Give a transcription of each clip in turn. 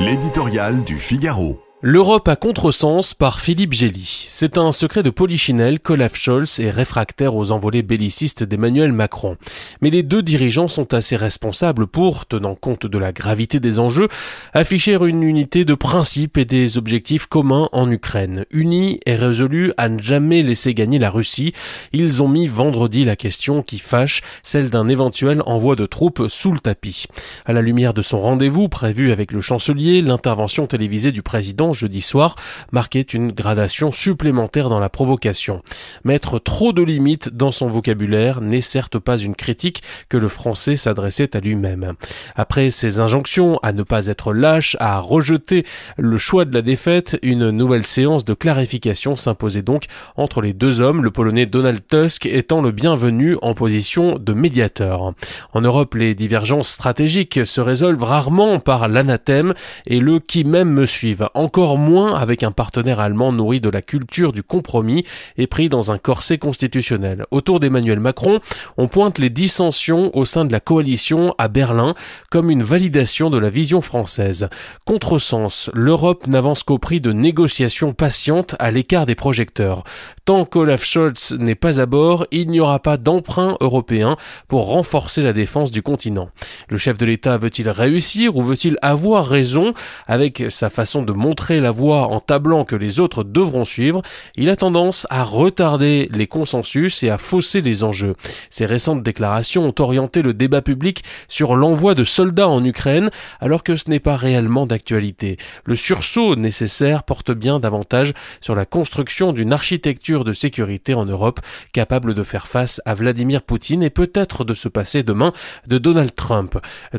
L'éditorial du Figaro. L'Europe à contresens par Philippe Gély. C'est un secret de polichinelle qu'Olaf Scholz est réfractaire aux envolées bellicistes d'Emmanuel Macron. Mais les deux dirigeants sont assez responsables pour, tenant compte de la gravité des enjeux, afficher une unité de principe et des objectifs communs en Ukraine. Unis et résolus à ne jamais laisser gagner la Russie, ils ont mis vendredi la question qui fâche, celle d'un éventuel envoi de troupes sous le tapis. À la lumière de son rendez-vous prévu avec le chancelier, l'intervention télévisée du président jeudi soir, marquait une gradation supplémentaire dans la provocation. Mettre trop de limites dans son vocabulaire n'est certes pas une critique que le français s'adressait à lui-même. Après ses injonctions à ne pas être lâche, à rejeter le choix de la défaite, une nouvelle séance de clarification s'imposait donc entre les deux hommes, le polonais Donald Tusk étant le bienvenu en position de médiateur. En Europe, les divergences stratégiques se résolvent rarement par l'anathème et le qui même me suivent. En encore moins avec un partenaire allemand nourri de la culture du compromis et pris dans un corset constitutionnel. Autour d'Emmanuel Macron, on pointe les dissensions au sein de la coalition à Berlin comme une validation de la vision française. Contresens, l'Europe n'avance qu'au prix de négociations patientes à l'écart des projecteurs. Tant qu'Olaf Scholz n'est pas à bord, il n'y aura pas d'emprunt européen pour renforcer la défense du continent. Le chef de l'État veut-il réussir ou veut-il avoir raison avec sa façon de montrer la voie en tablant que les autres devront suivre, il a tendance à retarder les consensus et à fausser les enjeux. Ses récentes déclarations ont orienté le débat public sur l'envoi de soldats en Ukraine, alors que ce n'est pas réellement d'actualité. Le sursaut nécessaire porte bien davantage sur la construction d'une architecture de sécurité en Europe capable de faire face à Vladimir Poutine et peut-être de se passer demain de Donald Trump.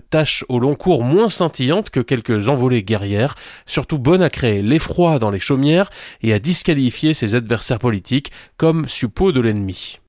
Tâche au long cours moins scintillante que quelques envolées guerrières, surtout bonne à créer l'effroi dans les chaumières et à disqualifier ses adversaires politiques comme suppôts de l'ennemi.